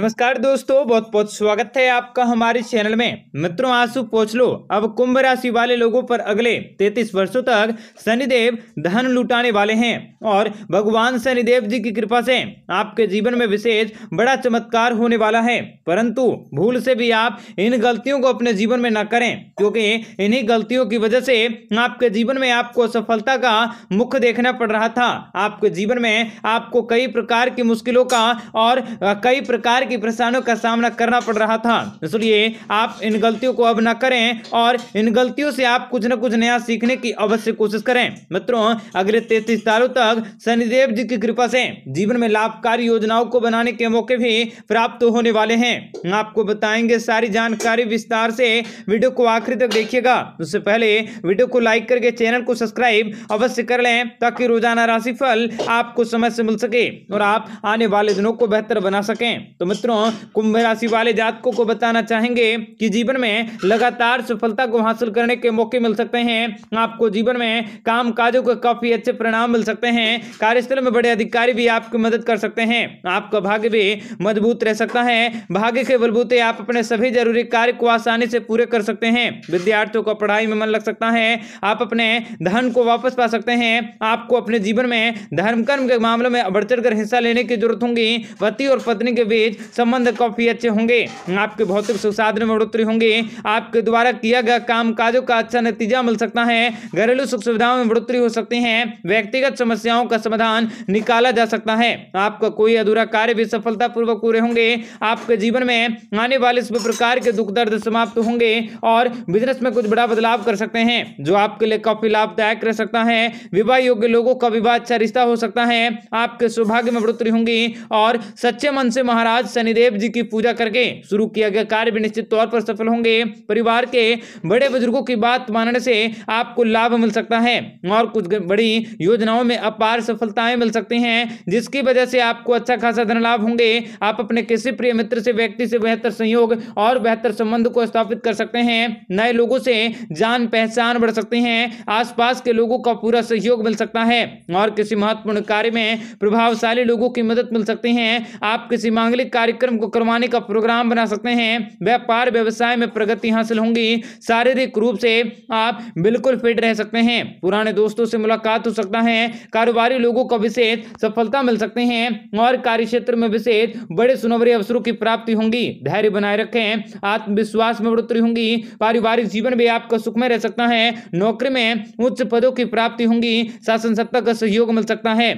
नमस्कार दोस्तों बहुत बहुत स्वागत है आपका हमारे चैनल में मित्रों आंसू पोछ लो अब कुंभ राशि वाले लोगों पर अगले 33 वर्षों तक शनिदेव धन लुटाने वाले हैं और भगवान शनिदेव जी की कृपा से आपके जीवन में विशेष बड़ा चमत्कार होने वाला है परंतु भूल से भी आप इन गलतियों को अपने जीवन में न करें क्योंकि इन्हीं गलतियों की वजह से आपके जीवन में आपको सफलता का मुख देखना पड़ रहा था आपके जीवन में आपको कई प्रकार की मुश्किलों का और कई प्रकार की परेशानियों का सामना करना पड़ रहा था इसलिए आप इन गलतियों को अब न करें और इन गलतियों से आप कुछ न कुछ नया सीखने की अवश्य कोशिश करें मित्रों अगले तैतीस सालों तक शनिदेव जी की कृपा से जीवन में लाभकारी योजनाओं को बनाने के मौके भी प्राप्त होने वाले हैं आपको बताएंगे सारी जानकारी विस्तार से वीडियो को आखिरी तक देखिएगा उससे पहले वीडियो को लाइक करके चैनल को सब्सक्राइब अवश्य कर लें ताकि रोजाना राशिफल आपको समय से मिल सके और आप आने वाले दिनों को बेहतर बना सकें तो मित्रों मित्रों कुंभ राशि वाले जातकों को बताना चाहेंगे कि जीवन में लगातार सफलता को हासिल करने के मौके मिल सकते हैं आपको जीवन में काम काजों को काफी अच्छे परिणाम मिल सकते हैं कार्यस्थल में बड़े अधिकारी भी आपकी मदद कर सकते हैं आपका भाग्य भी मजबूत रह सकता है भाग्य के बलबूते आप अपने सभी जरूरी कार्य को आसानी से पूरे कर सकते हैं विद्यार्थियों को पढ़ाई में मन लग सकता है आप अपने धन को वापस पा सकते हैं आपको अपने जीवन में धर्म कर्म के मामलों में बढ़ चढ़ हिस्सा लेने की जरूरत होगी पति और पत्नी के बीच संबंध काफ़ी अच्छे होंगे आपके भौतिक सुख साधन में बढ़ोतरी होंगे आपके द्वारा किया गया काम काजों का अच्छा नतीजा मिल सकता है घरेलू सुख सुविधाओं में बढ़ोतरी हो सकती है व्यक्तिगत समस्याओं का समाधान निकाला जा सकता है आपका कोई अधूरा कार्य भी सफलतापूर्वक पूरे होंगे आपके जीवन में आने वाले सभी प्रकार के दुख दर्द समाप्त होंगे और बिजनेस में कुछ बड़ा बदलाव कर सकते हैं जो आपके लिए काफी लाभदायक रह सकता है विवाह योग्य लोगों का विवाह अच्छा रिश्ता हो सकता है आपके सौभाग्य में बढ़ोतरी होंगी और सच्चे मन से महाराज शनिदेव जी की पूजा करके शुरू किया गया कार्य भी निश्चित तौर पर सफल होंगे परिवार के बड़े बुजुर्गों की बात मानने से आपको लाभ मिल सकता है और कुछ बड़ी योजनाओं में अपार सफलताएं मिल सकती हैं जिसकी वजह से आपको अच्छा खासा धन लाभ होंगे आप अपने किसी प्रिय मित्र से व्यक्ति से बेहतर संयोग और बेहतर संबंध को स्थापित कर सकते हैं नए लोगों से जान पहचान बढ़ सकते हैं आसपास के लोगों का पूरा सहयोग मिल सकता है और किसी महत्वपूर्ण कार्य में प्रभावशाली लोगों की मदद मिल सकती है आप किसी मांगलिक कार्यक्रम को करवाने का प्रोग्राम बना सकते हैं व्यापार व्यवसाय में प्रगति हासिल होंगी शारीरिक रूप से आप बिल्कुल फिट रह सकते हैं पुराने दोस्तों से मुलाकात हो सकता है कारोबारी लोगों को विशेष सफलता मिल सकते हैं और कार्य क्षेत्र में विशेष बड़े सुनवरे अवसरों की प्राप्ति होंगी धैर्य बनाए रखें आत्मविश्वास में बढ़ोतरी होंगी पारिवारिक जीवन भी आपका सुखमय रह सकता है नौकरी में उच्च पदों की प्राप्ति होंगी शासन सत्ता का सहयोग मिल सकता है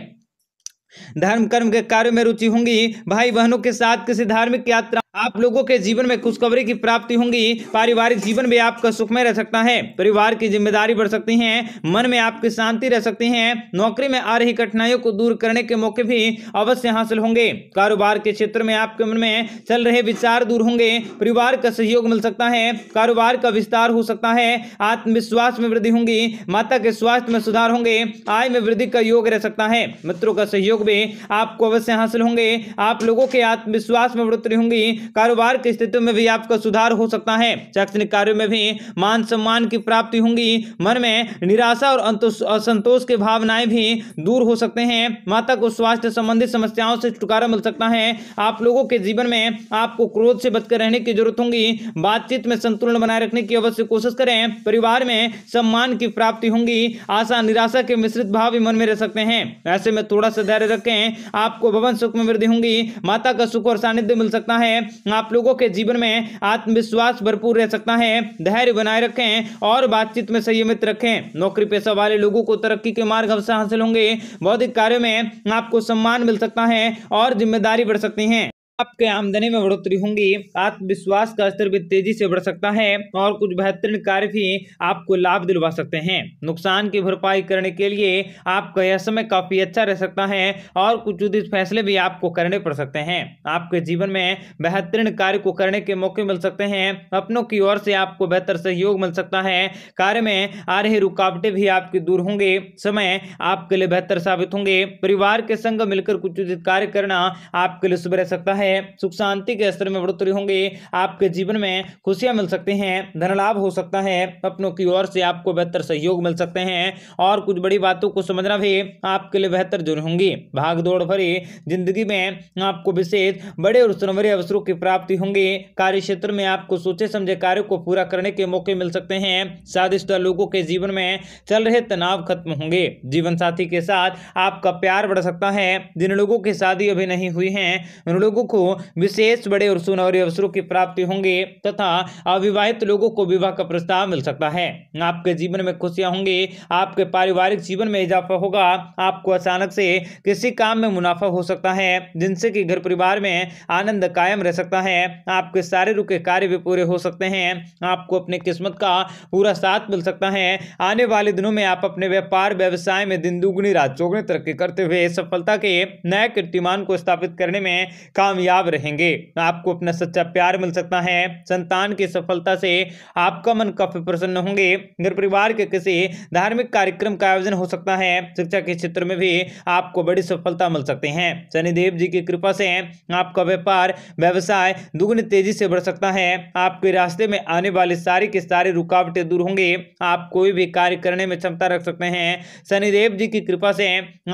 धर्म कर्म के कार्यों में रुचि होंगी भाई बहनों के साथ किसी धार्मिक यात्रा आप लोगों के जीवन में खुशखबरी की प्राप्ति होंगी पारिवारिक जीवन में आपका सुखमय रह सकता है परिवार की जिम्मेदारी बढ़ सकती है मन में आपकी शांति रह सकती है नौकरी में आ रही कठिनाइयों को दूर करने के मौके भी अवश्य हासिल होंगे कारोबार के क्षेत्र में आपके मन में चल रहे विचार दूर होंगे परिवार का सहयोग मिल सकता है कारोबार का विस्तार हो सकता है आत्मविश्वास में वृद्धि होंगी माता के स्वास्थ्य में सुधार होंगे आय में वृद्धि का योग रह सकता है मित्रों का सहयोग भी आपको अवश्य हासिल होंगे आप लोगों के आत्मविश्वास में बढ़ोतरी होंगी कारोबार की स्थिति में भी आपका सुधार हो सकता है शैक्षणिक कार्यो में भी मान सम्मान की प्राप्ति होंगी मन में निराशा और असंतोष की भावनाएं भी दूर हो सकते हैं माता को स्वास्थ्य संबंधित समस्याओं से छुटकारा मिल सकता है आप लोगों के जीवन में आपको क्रोध से बचकर रहने की जरूरत होगी बातचीत में संतुलन बनाए रखने की अवश्य कोशिश करें परिवार में सम्मान की प्राप्ति होंगी आशा निराशा के मिश्रित भाव भी मन में रह सकते हैं ऐसे में थोड़ा सा धैर्य रखें आपको भवन सुख में वृद्धि होंगी माता का सुख और सानिध्य मिल सकता है आप लोगों के जीवन में आत्मविश्वास भरपूर रह सकता है धैर्य बनाए रखें और बातचीत में संयमित रखें नौकरी पेशा वाले लोगों को तरक्की के मार्ग अवसर हासिल होंगे बौद्धिक कार्यों में आपको सम्मान मिल सकता है और जिम्मेदारी बढ़ सकती है आपके आमदनी में बढ़ोतरी होंगी आत्मविश्वास का स्तर भी तेजी से बढ़ सकता है और कुछ बेहतरीन कार्य भी आपको लाभ दिलवा सकते हैं नुकसान की भरपाई करने के लिए आपका यह समय काफी अच्छा रह सकता है और कुछ उचित फैसले भी आपको करने पड़ सकते हैं आपके जीवन में बेहतरीन कार्य को करने के मौके मिल सकते हैं अपनों की ओर से आपको बेहतर सहयोग मिल सकता है कार्य में आ रही रुकावटें भी आपके दूर होंगे समय आपके लिए बेहतर साबित होंगे परिवार के संग मिलकर कुछ उचित कार्य करना आपके लिए शुभ रह सकता है है सुख शांति के स्तर में बढ़ोतरी होंगे आपके जीवन में खुशियां मिल सकती हैं धन लाभ हो सकता है अपनों की ओर से आपको बेहतर सहयोग मिल सकते हैं और कुछ बड़ी बातों को समझना भी आपके लिए बेहतर जरूरी होंगी भाग दौड़ भरी जिंदगी में आपको विशेष बड़े और सुनहरे अवसरों की प्राप्ति होंगी कार्य क्षेत्र में आपको सोचे समझे कार्य को पूरा करने के मौके मिल सकते हैं साधिशुदा लोगों के जीवन में चल रहे तनाव खत्म होंगे जीवन साथी के साथ आपका प्यार बढ़ सकता है जिन लोगों की शादी अभी नहीं हुई है उन लोगों को विशेष बड़े और सुनहरे अवसरों की प्राप्ति होंगे तथा अविवाहित लोगों को विवाह का प्रस्ताव मिल सकता है आपके जीवन में खुशियां होंगी आपके पारिवारिक जीवन में इजाफा होगा आपको अचानक से किसी काम में मुनाफा हो सकता है जिनसे कि घर परिवार में आनंद कायम रह सकता है आपके सारे रुके कार्य भी पूरे हो सकते हैं आपको अपने किस्मत का पूरा साथ मिल सकता है आने वाले दिनों में आप अपने व्यापार व्यवसाय में दिन दुगुनी रात चौगुनी तरक्की करते हुए सफलता के नए कीर्तिमान को स्थापित करने में कामयाब कामयाब रहेंगे आपको अपना सच्चा प्यार मिल सकता है संतान की सफलता से आपका मन काफी प्रसन्न होंगे घर परिवार के किसी धार्मिक कार्यक्रम का आयोजन हो सकता है शिक्षा के क्षेत्र में भी आपको बड़ी सफलता मिल सकते हैं शनिदेव जी की कृपा से आपका व्यापार व्यवसाय दुग्ने तेजी से बढ़ सकता है आपके रास्ते में आने वाली सारी के सारे रुकावटें दूर होंगे आप कोई भी कार्य करने में क्षमता रख सकते हैं शनिदेव जी की कृपा से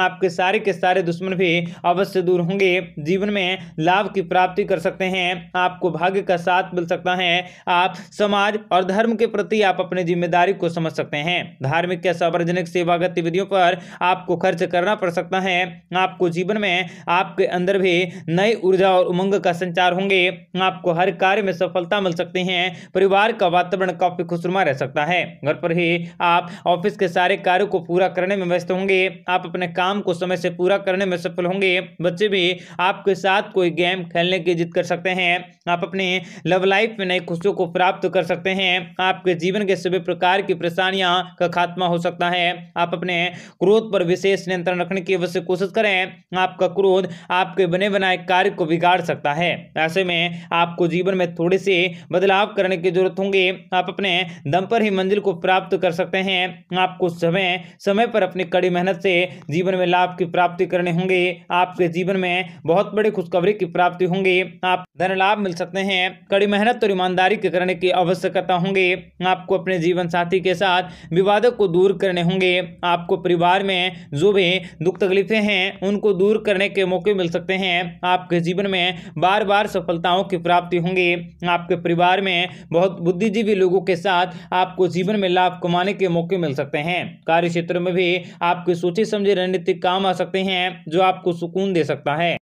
आपके सारे के सारे दुश्मन भी अवश्य दूर होंगे जीवन में लाभ लाभ की प्राप्ति कर सकते हैं आपको भाग्य का साथ मिल सकता है आप समाज और धर्म के प्रति आप अपनी जिम्मेदारी को समझ सकते हैं धार्मिक या सार्वजनिक सेवा गतिविधियों पर आपको खर्च करना पड़ सकता है आपको जीवन में आपके अंदर भी नई ऊर्जा और उमंग का संचार होंगे आपको हर कार्य में सफलता मिल सकती है परिवार का वातावरण काफी खुशनुमा रह सकता है घर पर ही आप ऑफिस के सारे कार्यो को पूरा करने में व्यस्त होंगे आप अपने काम को समय से पूरा करने में सफल होंगे बच्चे भी आपके साथ कोई गेम खेलने की जिद कर सकते हैं आप अपने लव लाइफ में नई खुशियों को प्राप्त कर सकते हैं आपके जीवन के सभी प्रकार की परेशानियां का खात्मा हो सकता है आप अपने क्रोध पर विशेष नियंत्रण रखने की अवश्य कोशिश करें आपका क्रोध आपके बने बनाए कार्य को बिगाड़ सकता है ऐसे में आपको जीवन में थोड़े से बदलाव करने की जरूरत होंगे आप अपने दम पर ही मंजिल को प्राप्त कर सकते हैं आपको समय समय पर अपनी कड़ी मेहनत से जीवन में लाभ की प्राप्ति करने होंगे आपके जीवन में बहुत बड़ी खुशखबरी की प्राप्ति होंगे आप धन लाभ मिल सकते हैं कड़ी मेहनत और ईमानदारी के करने की आवश्यकता होंगे आपको अपने जीवन साथी के साथ विवादों को दूर करने होंगे आपको परिवार में जो भी दुख तकलीफें हैं उनको दूर करने के मौके मिल सकते हैं आपके जीवन में बार बार सफलताओं की प्राप्ति होंगी आपके परिवार में बहुत बुद्धिजीवी लोगों के साथ आपको जीवन में लाभ कमाने के मौके मिल सकते हैं कार्य क्षेत्र में भी आपके सोचे समझे रणनीतिक काम आ सकते हैं जो आपको सुकून दे सकता है